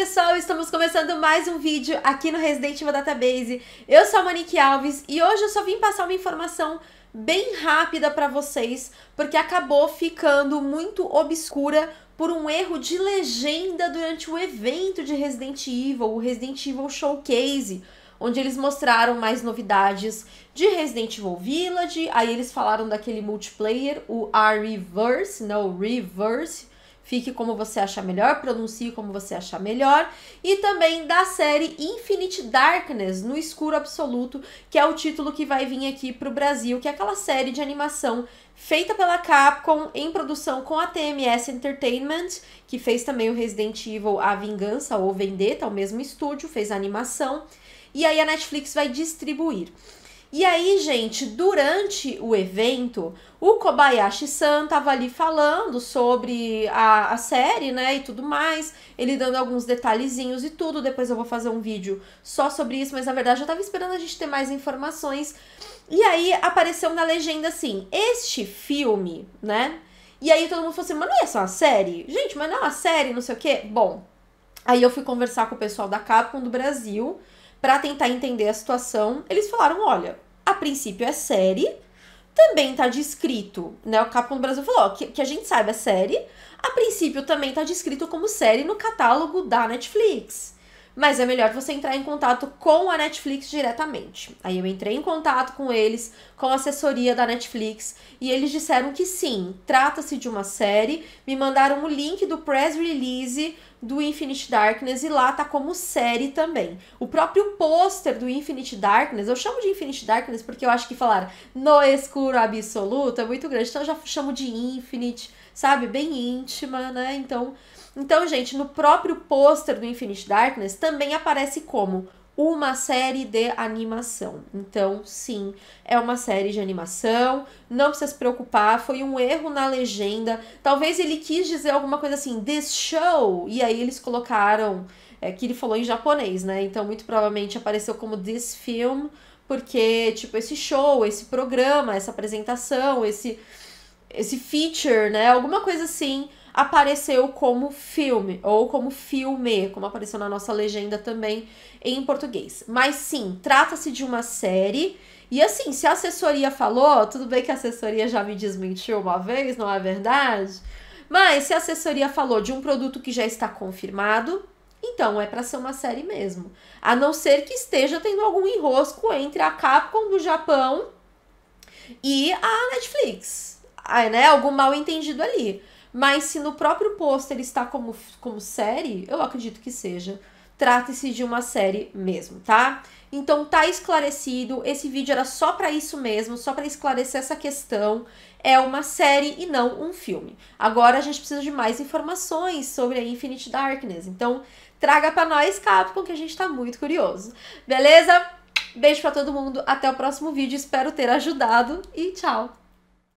pessoal, estamos começando mais um vídeo aqui no Resident Evil Database. Eu sou a Monique Alves e hoje eu só vim passar uma informação bem rápida para vocês, porque acabou ficando muito obscura por um erro de legenda durante o evento de Resident Evil, o Resident Evil Showcase, onde eles mostraram mais novidades de Resident Evil Village, aí eles falaram daquele multiplayer, o R-Reverse, não, Reverse, né, Fique como você achar melhor, pronuncie como você achar melhor. E também da série Infinite Darkness, No Escuro Absoluto, que é o título que vai vir aqui para o Brasil, que é aquela série de animação feita pela Capcom em produção com a TMS Entertainment, que fez também o Resident Evil A Vingança ou Vendetta, o mesmo estúdio, fez a animação. E aí a Netflix vai distribuir. E aí, gente, durante o evento, o Kobayashi-san tava ali falando sobre a, a série, né, e tudo mais, ele dando alguns detalhezinhos e tudo. Depois eu vou fazer um vídeo só sobre isso, mas na verdade eu tava esperando a gente ter mais informações. E aí apareceu na legenda assim: este filme, né? E aí todo mundo falou assim: mas não é só uma série? Gente, mas não é uma série, não sei o quê. Bom, aí eu fui conversar com o pessoal da Capcom do Brasil para tentar entender a situação. Eles falaram: olha, a princípio é série, também tá descrito, né? O Capcom do Brasil falou ó, que, que a gente sabe é série, a princípio também tá descrito como série no catálogo da Netflix. Mas é melhor você entrar em contato com a Netflix diretamente. Aí eu entrei em contato com eles, com a assessoria da Netflix, e eles disseram que sim, trata-se de uma série. Me mandaram o link do press release do Infinite Darkness e lá tá como série também. O próprio pôster do Infinite Darkness, eu chamo de Infinite Darkness porque eu acho que falar no escuro absoluto é muito grande, então eu já chamo de Infinite, sabe? Bem íntima, né? Então, então gente, no próprio pôster do Infinite Darkness também aparece como uma série de animação. Então, sim, é uma série de animação. Não precisa se preocupar, foi um erro na legenda. Talvez ele quis dizer alguma coisa assim, this show, e aí eles colocaram é, que ele falou em japonês, né? Então, muito provavelmente apareceu como this film, porque tipo esse show, esse programa, essa apresentação, esse esse feature, né? Alguma coisa assim apareceu como filme, ou como filme, como apareceu na nossa legenda também em português. Mas sim, trata-se de uma série. E assim, se a assessoria falou, tudo bem que a assessoria já me desmentiu uma vez, não é verdade? Mas se a assessoria falou de um produto que já está confirmado, então é para ser uma série mesmo. A não ser que esteja tendo algum enrosco entre a Capcom do Japão e a Netflix. Ah, né? Algum mal entendido ali. Mas se no próprio pôster está como, como série, eu acredito que seja. Trata-se de uma série mesmo, tá? Então tá esclarecido, esse vídeo era só para isso mesmo, só para esclarecer essa questão. É uma série e não um filme. Agora a gente precisa de mais informações sobre a Infinite Darkness. Então traga para nós, Capcom, que a gente tá muito curioso. Beleza? Beijo para todo mundo, até o próximo vídeo, espero ter ajudado e tchau.